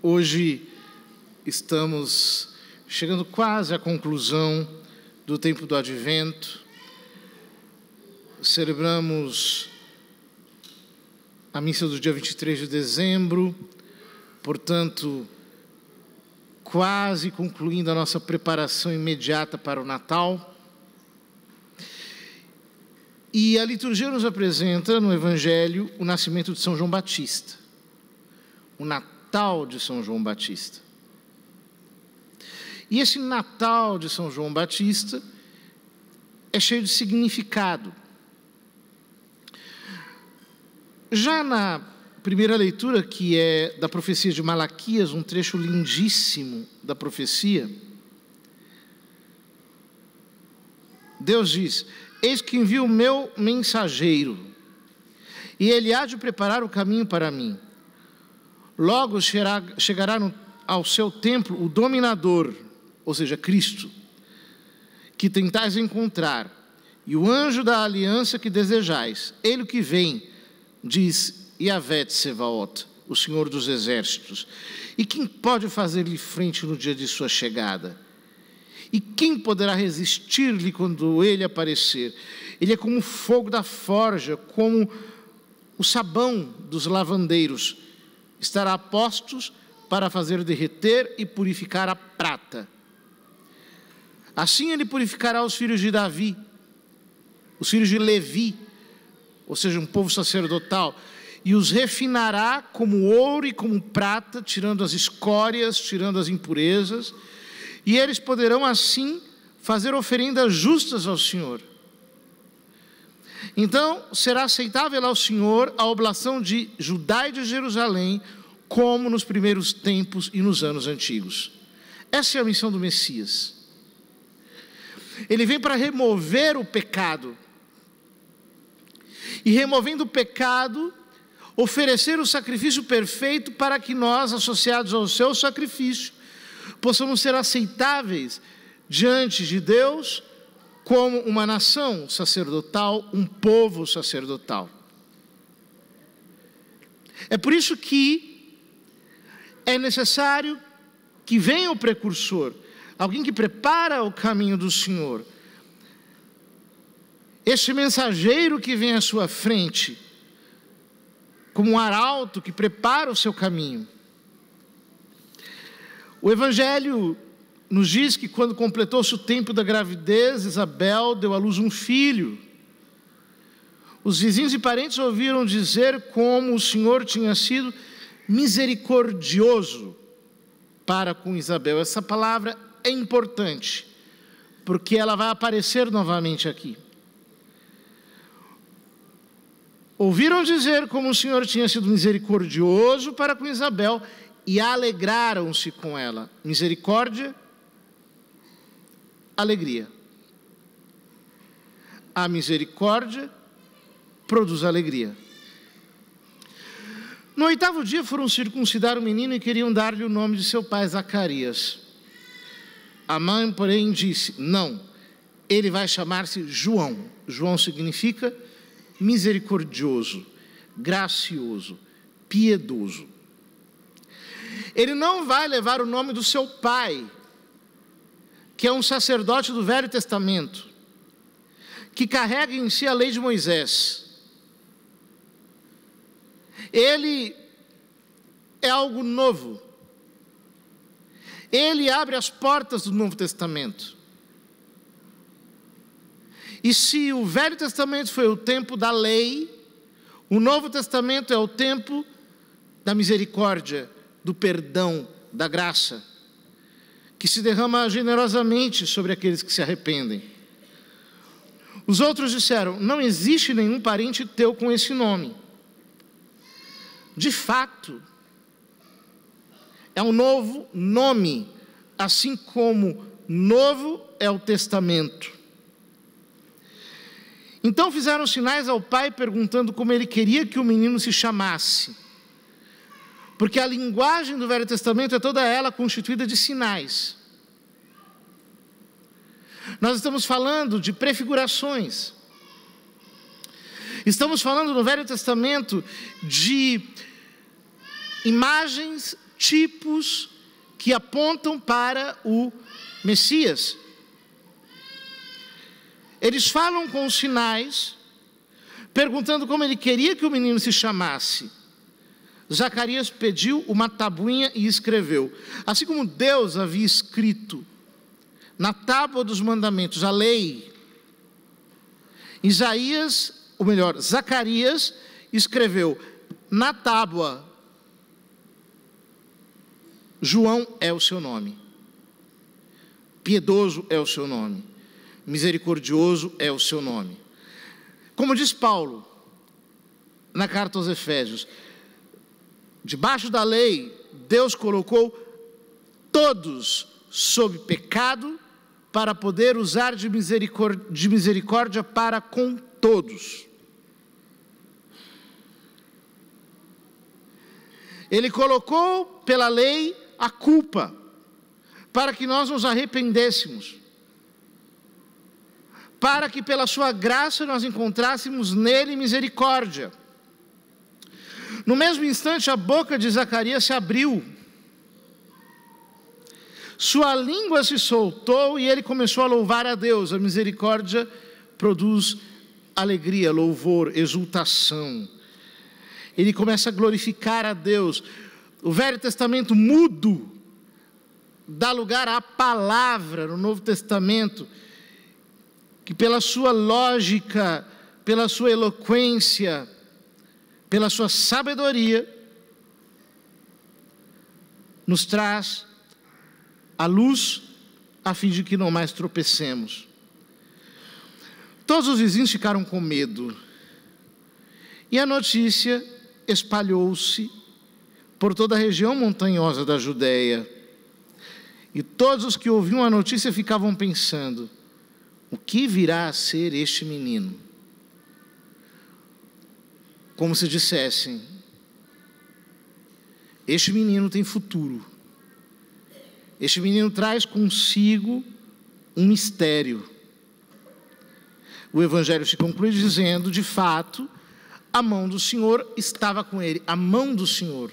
Hoje estamos chegando quase à conclusão do tempo do advento. Celebramos a missa do dia 23 de dezembro, portanto, quase concluindo a nossa preparação imediata para o Natal. E a liturgia nos apresenta no Evangelho o nascimento de São João Batista, o Natal Natal de São João Batista. E esse Natal de São João Batista é cheio de significado. Já na primeira leitura, que é da profecia de Malaquias, um trecho lindíssimo da profecia, Deus diz: Eis que envio o meu mensageiro, e ele há de preparar o caminho para mim. Logo chegará, chegará no, ao seu templo o dominador, ou seja, Cristo, que tentais encontrar, e o anjo da aliança que desejais. Ele que vem, diz Yavet Sevaot, o Senhor dos Exércitos. E quem pode fazer-lhe frente no dia de sua chegada? E quem poderá resistir-lhe quando ele aparecer? Ele é como o fogo da forja, como o sabão dos lavandeiros estará postos para fazer derreter e purificar a prata. Assim ele purificará os filhos de Davi, os filhos de Levi, ou seja, um povo sacerdotal, e os refinará como ouro e como prata, tirando as escórias, tirando as impurezas, e eles poderão assim fazer oferendas justas ao Senhor. Então será aceitável ao Senhor a oblação de Judá e de Jerusalém, como nos primeiros tempos e nos anos antigos. Essa é a missão do Messias. Ele vem para remover o pecado. E removendo o pecado, oferecer o sacrifício perfeito para que nós, associados ao seu sacrifício, possamos ser aceitáveis diante de Deus como uma nação sacerdotal, um povo sacerdotal. É por isso que é necessário que venha o precursor, alguém que prepara o caminho do Senhor. Este mensageiro que vem à sua frente, como um arauto que prepara o seu caminho. O Evangelho nos diz que quando completou-se o tempo da gravidez, Isabel deu à luz um filho. Os vizinhos e parentes ouviram dizer como o Senhor tinha sido misericordioso para com Isabel. Essa palavra é importante, porque ela vai aparecer novamente aqui. Ouviram dizer como o Senhor tinha sido misericordioso para com Isabel e alegraram-se com ela. Misericórdia alegria. A misericórdia produz alegria. No oitavo dia foram circuncidar o menino e queriam dar-lhe o nome de seu pai, Zacarias. A mãe, porém, disse: Não, ele vai chamar-se João. João significa misericordioso, gracioso, piedoso. Ele não vai levar o nome do seu pai, que é um sacerdote do Velho Testamento, que carrega em si a lei de Moisés. Ele é algo novo. Ele abre as portas do Novo Testamento. E se o Velho Testamento foi o tempo da lei, o Novo Testamento é o tempo da misericórdia, do perdão, da graça que se derrama generosamente sobre aqueles que se arrependem. Os outros disseram: Não existe nenhum parente teu com esse nome. De fato, é um novo nome, assim como novo é o testamento. Então fizeram sinais ao pai perguntando como ele queria que o menino se chamasse. Porque a linguagem do Velho Testamento é toda ela constituída de sinais. Nós estamos falando de prefigurações. Estamos falando no Velho Testamento de imagens, tipos que apontam para o Messias. Eles falam com os sinais, perguntando como ele queria que o menino se chamasse. Zacarias pediu uma tabuinha e escreveu. Assim como Deus havia escrito na tábua dos mandamentos a lei, Isaías, ou melhor, Zacarias escreveu na tábua: João é o seu nome, piedoso é o seu nome, misericordioso é o seu nome. Como diz Paulo na carta aos Efésios, Debaixo da lei, Deus colocou todos sob pecado para poder usar de misericórdia, de misericórdia para com todos. Ele colocou pela lei a culpa para que nós nos arrependêssemos, para que pela sua graça nós encontrássemos nele misericórdia. No mesmo instante, a boca de Zacarias se abriu, sua língua se soltou e ele começou a louvar a Deus. A misericórdia produz alegria, louvor, exultação. Ele começa a glorificar a Deus. O Velho Testamento mudo dá lugar à palavra no Novo Testamento, que pela sua lógica, pela sua eloquência, pela sua sabedoria, nos traz a luz a fim de que não mais tropecemos. Todos os vizinhos ficaram com medo. E a notícia espalhou-se por toda a região montanhosa da Judéia. E todos os que ouviam a notícia ficavam pensando: o que virá a ser este menino? como se dissessem: Este menino tem futuro. Este menino traz consigo um mistério. O evangelho se conclui dizendo, de fato, a mão do Senhor estava com ele, a mão do Senhor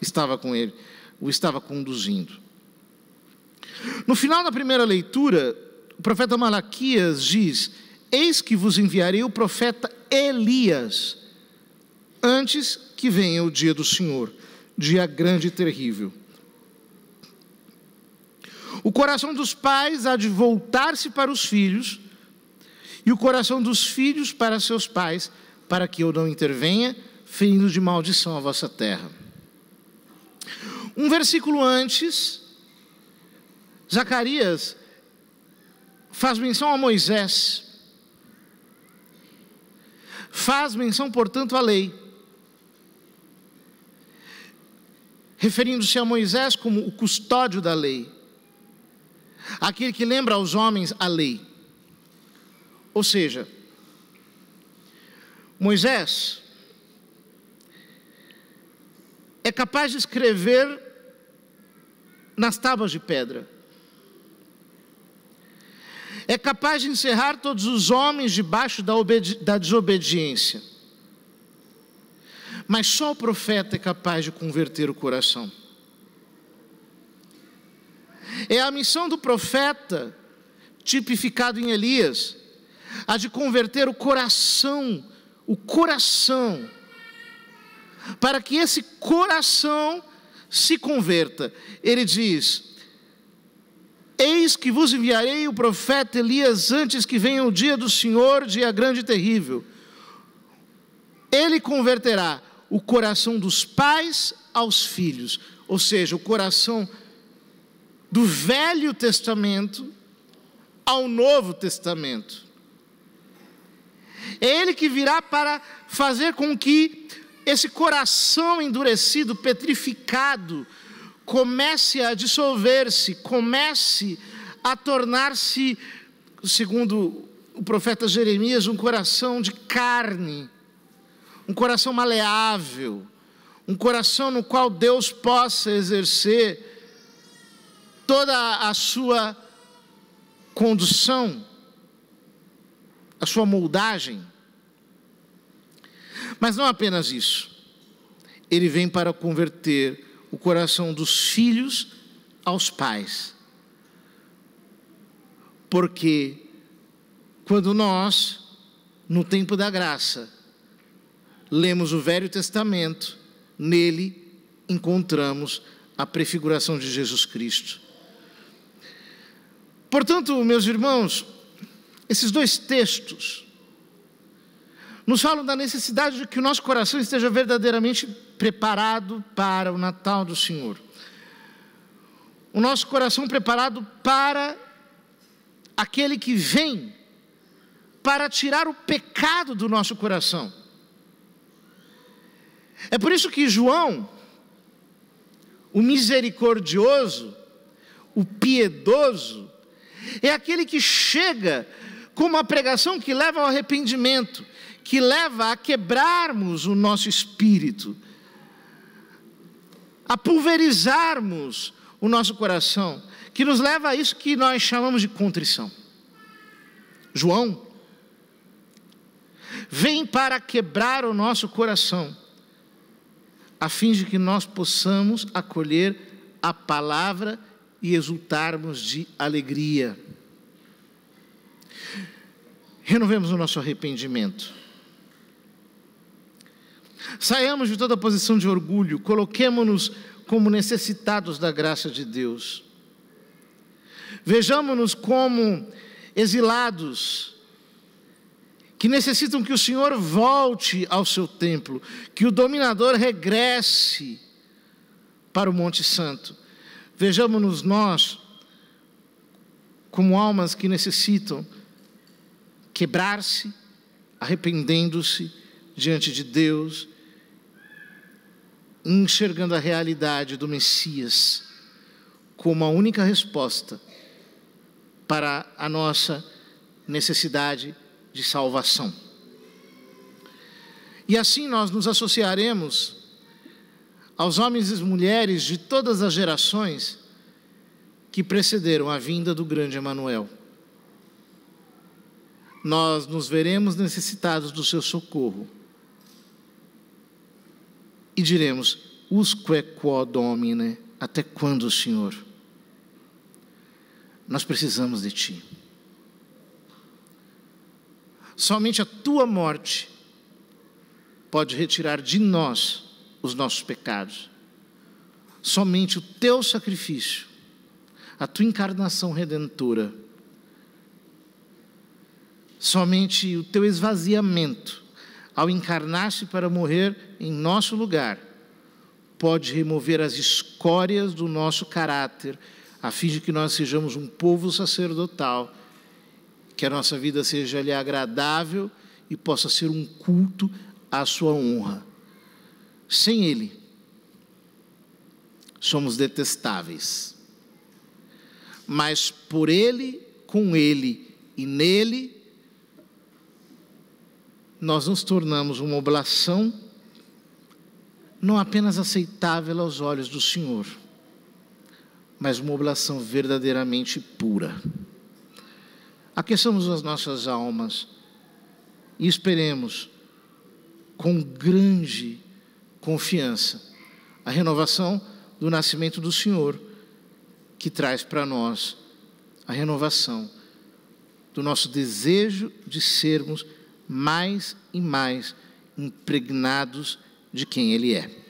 estava com ele, o estava conduzindo. No final da primeira leitura, o profeta Malaquias diz: Eis que vos enviarei o profeta Elias, antes que venha o dia do Senhor, dia grande e terrível. O coração dos pais há de voltar-se para os filhos, e o coração dos filhos para seus pais, para que eu não intervenha, ferindo de maldição a vossa terra. Um versículo antes, Zacarias faz menção a Moisés. Faz menção, portanto, à lei, referindo-se a Moisés como o custódio da lei, aquele que lembra aos homens a lei. Ou seja, Moisés é capaz de escrever nas tábuas de pedra é capaz de encerrar todos os homens debaixo da, da desobediência. Mas só o profeta é capaz de converter o coração. É a missão do profeta, tipificado em Elias, a de converter o coração, o coração, para que esse coração se converta. Ele diz: Eis que vos enviarei o profeta Elias antes que venha o dia do Senhor, dia grande e terrível. Ele converterá o coração dos pais aos filhos, ou seja, o coração do Velho Testamento ao Novo Testamento. É ele que virá para fazer com que esse coração endurecido, petrificado, comece a dissolver-se, comece a tornar-se, segundo o profeta Jeremias, um coração de carne, um coração maleável, um coração no qual Deus possa exercer toda a sua condução, a sua moldagem. Mas não apenas isso, ele vem para converter o coração dos filhos aos pais. Porque quando nós, no tempo da graça, lemos o Velho Testamento, nele encontramos a prefiguração de Jesus Cristo. Portanto, meus irmãos, esses dois textos nos falam da necessidade de que o nosso coração esteja verdadeiramente preparado para o Natal do Senhor. O nosso coração preparado para aquele que vem para tirar o pecado do nosso coração. É por isso que João, o misericordioso, o piedoso, é aquele que chega com uma pregação que leva ao arrependimento que leva a quebrarmos o nosso espírito, a pulverizarmos o nosso coração, que nos leva a isso que nós chamamos de contrição. João vem para quebrar o nosso coração, a fim de que nós possamos acolher a palavra e exultarmos de alegria. Renovemos o nosso arrependimento Saiamos de toda posição de orgulho, coloquemos-nos como necessitados da graça de Deus. Vejamos-nos como exilados, que necessitam que o Senhor volte ao seu templo, que o dominador regresse para o Monte Santo. Vejamos-nos nós como almas que necessitam quebrar-se, arrependendo-se diante de Deus enxergando a realidade do Messias como a única resposta para a nossa necessidade de salvação. E assim nós nos associaremos aos homens e mulheres de todas as gerações que precederam a vinda do grande Emanuel. Nós nos veremos necessitados do seu socorro e diremos: Usque quo domine, até quando, Senhor? Nós precisamos de Ti. Somente a Tua morte pode retirar de nós os nossos pecados. Somente o Teu sacrifício, a Tua encarnação redentora, somente o Teu esvaziamento ao encarnar-se para morrer em nosso lugar, pode remover as escórias do nosso caráter, a fim de que nós sejamos um povo sacerdotal, que a nossa vida seja lhe agradável e possa ser um culto à sua honra. Sem ele, somos detestáveis. Mas por ele, com ele e nele, nós nos tornamos uma oblação não apenas aceitável aos olhos do Senhor, mas uma oblação verdadeiramente pura. Aqueçamos as nossas almas e esperemos com grande confiança a renovação do nascimento do Senhor, que traz para nós a renovação do nosso desejo de sermos mais e mais impregnados de quem Ele é.